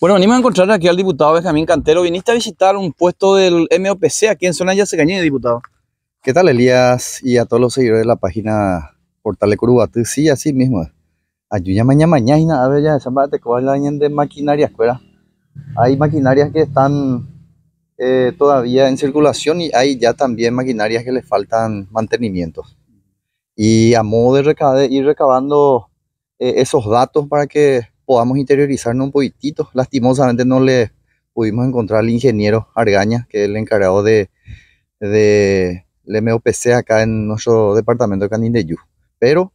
Bueno, venimos a encontrar aquí al diputado Benjamín Cantero. Viniste a visitar un puesto del MOPC aquí en zona Yacecañé, diputado. ¿Qué tal, Elías? Y a todos los seguidores de la página Portal de Tú Sí, así mismo. Ayúdame mañana mañana, a ver ya, esa la de maquinaria escuela. Hay maquinarias que están eh, todavía en circulación y hay ya también maquinarias que le faltan mantenimientos. Y a modo de ir recabando eh, esos datos para que podamos interiorizarnos un poquitito. Lastimosamente no le pudimos encontrar al ingeniero Argaña, que es el encargado de, de MOPC acá en nuestro departamento de Canindeyú. Pero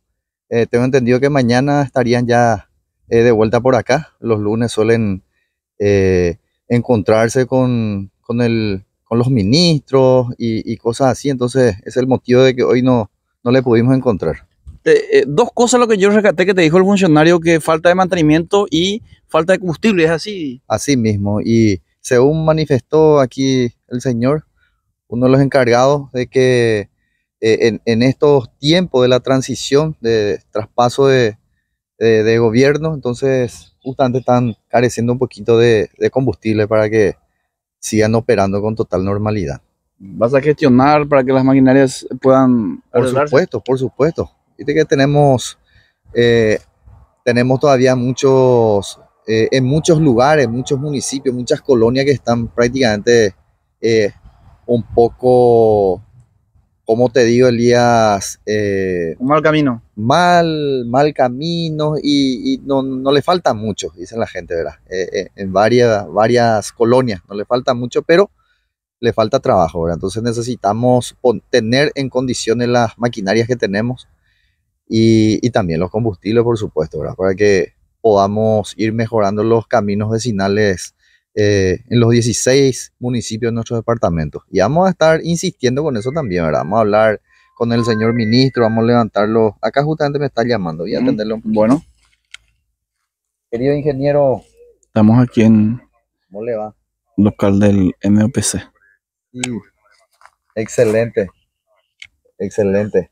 eh, tengo entendido que mañana estarían ya eh, de vuelta por acá. Los lunes suelen eh, encontrarse con, con, los ministros y, y cosas así. Entonces es el motivo de que hoy no, no le pudimos encontrar. Eh, dos cosas lo que yo rescaté que te dijo el funcionario, que falta de mantenimiento y falta de combustible, ¿es así? Así mismo, y según manifestó aquí el señor, uno de los encargados de que eh, en, estos tiempos de la transición, de traspaso de, gobierno, entonces justamente están careciendo un poquito de, combustible para que sigan operando con total normalidad. ¿Vas a gestionar para que las maquinarias puedan... Por supuesto, por supuesto. Viste que tenemos, eh, tenemos todavía muchos, eh, en muchos lugares, muchos municipios, muchas colonias que están prácticamente eh, un poco, como te digo, Elías? un mal camino. Mal, mal camino y, no, le falta mucho, dicen la gente, ¿verdad? en varias, varias colonias, no le falta mucho, pero le falta trabajo, ¿verdad? Entonces necesitamos tener en condiciones las maquinarias que tenemos y, también los combustibles, por supuesto, para que podamos ir mejorando los caminos vecinales eh, en los 16 municipios de nuestros departamentos. Y vamos a estar insistiendo con eso también, ¿verdad? Vamos a hablar con el señor ministro, vamos a levantarlo. Acá justamente me está llamando, voy a atenderlo Bueno. Querido ingeniero. Estamos aquí en... ¿Cómo le va? Local del MOPC. Excelente. Excelente.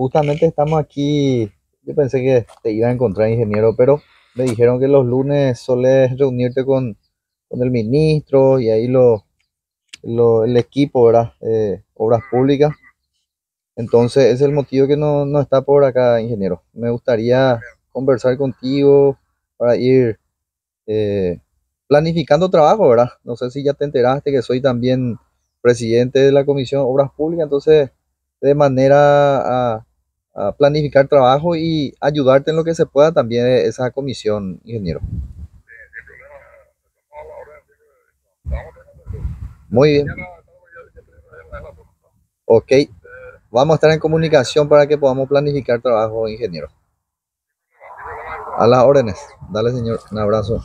Justamente estamos aquí. Yo pensé que te iba a encontrar, ingeniero, pero me dijeron que los lunes soles reunirte con, el ministro y ahí lo, el equipo, ¿verdad? Eh, obras públicas. Entonces, es el motivo que no, está por acá, ingeniero. Me gustaría conversar contigo para ir eh, planificando trabajo, ¿verdad? No sé si ya te enteraste que soy también presidente de la Comisión Obras Públicas, entonces de manera a, planificar trabajo y ayudarte en lo que se pueda también e, esa comisión, ingeniero. Muy bien. Ok, vamos a estar en comunicación para que podamos planificar trabajo, ingeniero. A las órdenes. Dale, señor, un abrazo.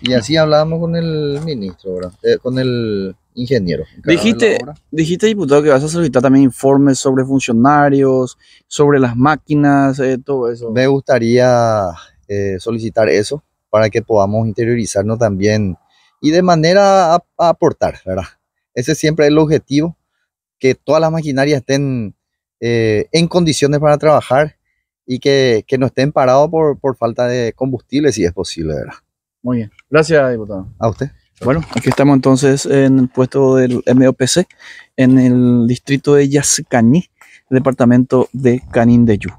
Y así hablábamos con el ministro, eh, con el ingeniero. Dijiste, dijiste, diputado, que vas a solicitar también informes sobre funcionarios, sobre las máquinas, eh, todo eso. Me gustaría eh, solicitar eso para que podamos interiorizarnos también y de manera a, aportar, ¿verdad? Ese siempre es el objetivo, que todas las maquinarias estén eh, en condiciones para trabajar y que, no estén parados por, por falta de combustible, si es posible, ¿verdad? Muy bien. Gracias, diputado. A usted. Bueno, aquí estamos entonces en el puesto del MOPC, en el distrito de Yascañí, departamento de Canindeyú.